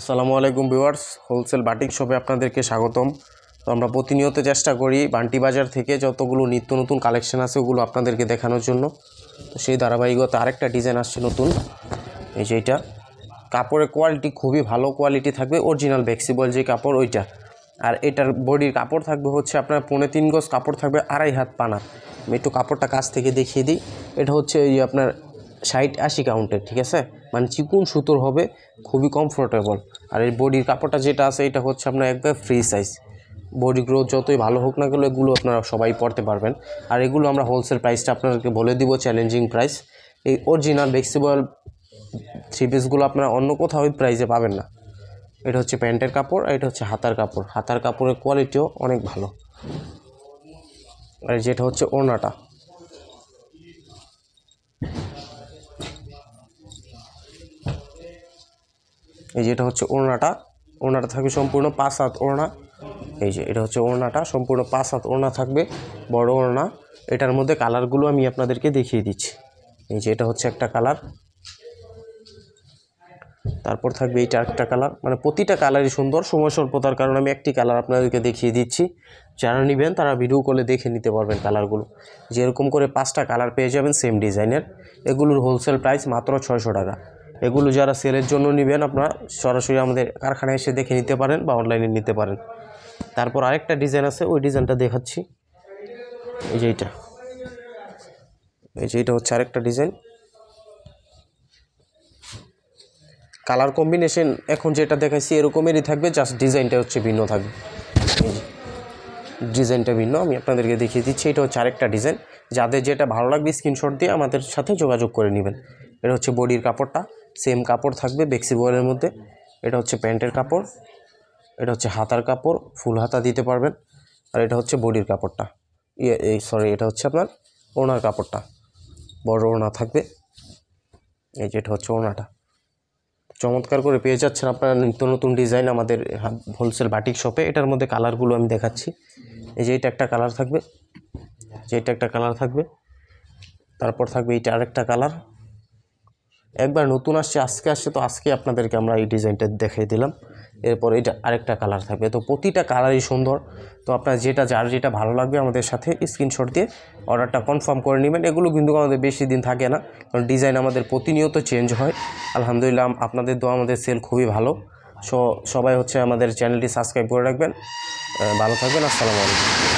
আসসালামু আলাইকুম viewers wholesale batik শপে আপনাদেরকে স্বাগতম তো আমরা প্রতিনিয়ত চেষ্টা করি বান্টি বাজার থেকে যতগুলো নিত্য নতুন কালেকশান আছে ওগুলো আপনাদেরকে দেখানোর জন্য তো সেই ধারাবাহিকতা আরেকটা ডিজাইন আসছে নতুন এই যে এটা কাপড়ের কোয়ালিটি খুবই ভালো কোয়ালিটি থাকবে অরিজিনাল ভ্যাক্সিবল যে কাপড় ওইটা আর এটার বডির কাপড় থাকবে হচ্ছে আপনার পৌনে তিন গজ কাপড় থাকবে আড়াই হাত পানা আমি একটু কাপড়টা কাছ থেকে দেখিয়ে দিই এটা হচ্ছে এই আপনার ষাট আশি কাউন্টের ঠিক আছে মানে চিকুন সুতোর হবে খুবই কমফোর্টেবল আর এই বডির কাপড়টা যেটা আছে এটা হচ্ছে আপনার একবার ফ্রি সাইজ বডি গ্রোথ যতই ভালো হোক না গেলো এগুলো আপনারা সবাই পড়তে পারবেন আর এগুলো আমরা হোলসেল প্রাইসটা আপনাদেরকে বলে দিব চ্যালেঞ্জিং প্রাইস এই অরিজিনাল ফ্লেক্সিবল থ্রি পিসগুলো আপনারা অন্য কোথাও ওই প্রাইসে পাবেন না এটা হচ্ছে প্যান্টের কাপড় আর এটা হচ্ছে হাতার কাপড় হাতার কাপড়ের কোয়ালিটিও অনেক ভালো আর যেটা হচ্ছে ওড়নাটা এই যে এটা হচ্ছে ওড়নাটা ওড়নাটা থাকবে সম্পূর্ণ পাঁচ হাত ওড়না এই যে এটা হচ্ছে ওড়নাটা সম্পূর্ণ পাঁচ হাত ওড়না থাকবে বড় ওড়না এটার মধ্যে কালারগুলো আমি আপনাদেরকে দেখিয়ে দিচ্ছি এই যে এটা হচ্ছে একটা কালার তারপর থাকবে এইটা একটা কালার মানে প্রতিটা কালারই সুন্দর সময় স্বল্পতার কারণে আমি একটি কালার আপনাদেরকে দেখিয়ে দিচ্ছি যারা নেবেন তারা ভিডিও কলে দেখে নিতে পারবেন কালারগুলো যেরকম করে পাঁচটা কালার পেয়ে যাবেন সেম ডিজাইনের এগুলোর হোলসেল প্রাইস মাত্র ছয়শো টাকা এগুলো যারা সেলের জন্য নেবেন আপনারা সরাসরি আমাদের কারখানায় এসে দেখে নিতে পারেন বা অনলাইনে নিতে পারেন তারপর আরেকটা ডিজাইন আছে ওই ডিজাইনটা দেখাচ্ছি এই যে এইটা এই যে এটা হচ্ছে আরেকটা ডিজাইন কালার কম্বিনেশন এখন যেটা দেখাইছি এরকমেরই থাকবে জাস্ট ডিজাইনটা হচ্ছে ভিন্ন থাকবে ডিজাইনটা ভিন্ন আমি আপনাদেরকে দেখিয়ে দিচ্ছি এটা হচ্ছে আরেকটা ডিজাইন যাদের যেটা ভালো লাগবে স্ক্রিনশট দিয়ে আমাদের সাথে যোগাযোগ করে নেবেন এটা হচ্ছে বডির কাপড়টা সেম কাপড় থাকবে বেক্সি বয়েলের মধ্যে এটা হচ্ছে প্যান্টের কাপড় এটা হচ্ছে হাতার কাপড় ফুল হাতা দিতে পারবেন আর এটা হচ্ছে বডির কাপড়টা ইয়ে এই সরি এটা হচ্ছে আপনার ওনার কাপড়টা বড় ওনা থাকবে এই যে এটা হচ্ছে ওনাটা চমৎকার করে পেয়ে যাচ্ছেন আপনারা নিত্য নতুন ডিজাইন আমাদের হোলসেল বাটিক শপে এটার মধ্যে কালারগুলো আমি দেখাচ্ছি এই যে এটা একটা কালার থাকবে যে এটা একটা কালার থাকবে তারপর থাকবে এইটা আরেকটা কালার একবার নতুন আসছে আজকে আসছে তো আজকে আপনাদেরকে আমরা এই ডিজাইনটা দেখিয়ে দিলাম এরপর এটা আরেকটা কালার থাকবে তো প্রতিটা কালারই সুন্দর তো আপনার যেটা যার যেটা ভালো লাগবে আমাদের সাথে স্ক্রিনশট দিয়ে অর্ডারটা কনফার্ম করে নেবেন এগুলো কিন্তু আমাদের বেশি দিন থাকে না কারণ ডিজাইন আমাদের প্রতিনিয়ত চেঞ্জ হয় আলহামদুলিল্লাহ আপনাদের দোয়া আমাদের সেল খুবই ভালো সো সবাই হচ্ছে আমাদের চ্যানেলটি সাবস্ক্রাইব করে রাখবেন ভালো থাকবেন আসসালামু আলাইকুম